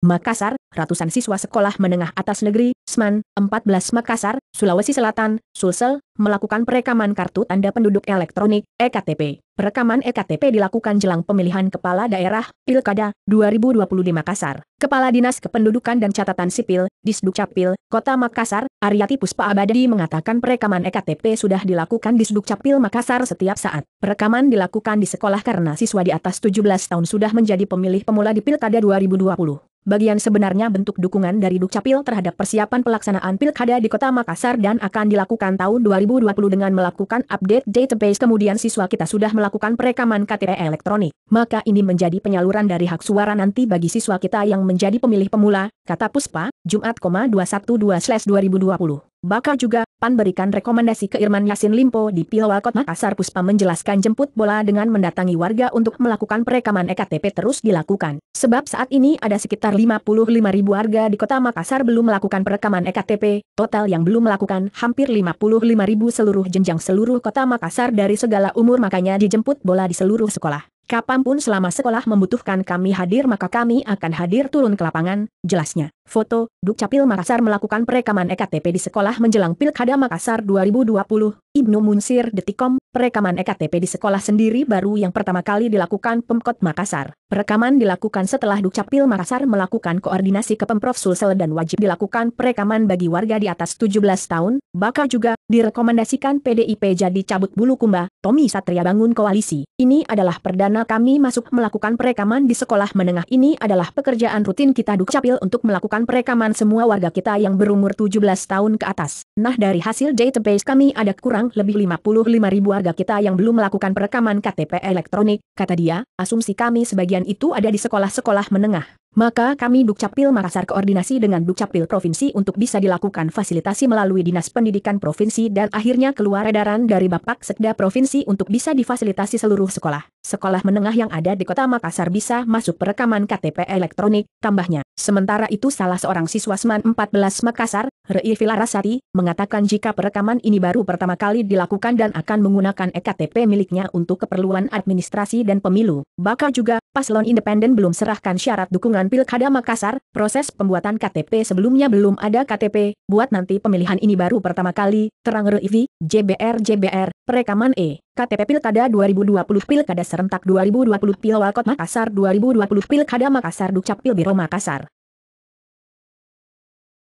Makassar, ratusan siswa sekolah menengah atas negeri, SMAN, 14 Makassar, Sulawesi Selatan, Sulsel, melakukan perekaman kartu tanda penduduk elektronik, EKTP. Perekaman EKTP dilakukan jelang pemilihan Kepala Daerah Pilkada 2025 Makassar. Kepala Dinas Kependudukan dan Catatan Sipil, Disdukcapil, Kota Makassar, Aryati Puspa Abadi mengatakan perekaman EKTP sudah dilakukan di Sdukcapil Makassar setiap saat. Perekaman dilakukan di sekolah karena siswa di atas 17 tahun sudah menjadi pemilih pemula di Pilkada 2020. Bagian sebenarnya bentuk dukungan dari Dukcapil terhadap persiapan pelaksanaan pilkada di kota Makassar dan akan dilakukan tahun 2020 dengan melakukan update database kemudian siswa kita sudah melakukan melakukan perekaman KTP elektronik, maka ini menjadi penyaluran dari hak suara nanti bagi siswa kita yang menjadi pemilih pemula, kata Puspa, Jumat, 212-2020. Bakal juga, PAN berikan rekomendasi ke Irman Yasin Limpo di Pilwalkot Makassar Puspa menjelaskan jemput bola dengan mendatangi warga untuk melakukan perekaman EKTP terus dilakukan. Sebab saat ini ada sekitar 55 ribu warga di kota Makassar belum melakukan perekaman EKTP, total yang belum melakukan hampir 55 ribu seluruh jenjang seluruh kota Makassar dari segala umur makanya dijemput bola di seluruh sekolah. Kapanpun selama sekolah membutuhkan kami hadir maka kami akan hadir turun ke lapangan, jelasnya. Foto, Dukcapil Makassar melakukan perekaman EKTP di sekolah menjelang Pilkada Makassar 2020, Ibnu Munsir Detikom, perekaman EKTP di sekolah sendiri baru yang pertama kali dilakukan Pemkot Makassar. Perekaman dilakukan setelah Dukcapil Makassar melakukan koordinasi ke Pemprov Sulsel dan wajib dilakukan perekaman bagi warga di atas 17 tahun, bakal juga Direkomendasikan PDIP jadi cabut bulu kumba, Tommy Satria bangun koalisi. Ini adalah perdana kami masuk melakukan perekaman di sekolah menengah. Ini adalah pekerjaan rutin kita Dukcapil untuk melakukan perekaman semua warga kita yang berumur 17 tahun ke atas. Nah dari hasil database kami ada kurang lebih 55 ribu warga kita yang belum melakukan perekaman KTP elektronik, kata dia, asumsi kami sebagian itu ada di sekolah-sekolah menengah. Maka kami Dukcapil Makassar koordinasi dengan Dukcapil Provinsi untuk bisa dilakukan fasilitasi melalui Dinas Pendidikan Provinsi dan akhirnya keluar edaran dari Bapak Sekda Provinsi untuk bisa difasilitasi seluruh sekolah. Sekolah menengah yang ada di kota Makassar bisa masuk perekaman KTP elektronik, tambahnya. Sementara itu salah seorang siswa SMAN 14 Makassar, Rei Filarasati, mengatakan jika perekaman ini baru pertama kali dilakukan dan akan menggunakan EKTP miliknya untuk keperluan administrasi dan pemilu. Bahkan juga, paslon independen belum serahkan syarat dukungan Pilkada Makassar, proses pembuatan KTP sebelumnya belum ada KTP, buat nanti pemilihan ini baru pertama kali, terang Rei, JBR JBR, perekaman E. KTP Pilkada 2020 Pilkada Serentak 2020 Pilwalkot Makassar 2020 Pilkada Makassar Dukcapil Biro Makassar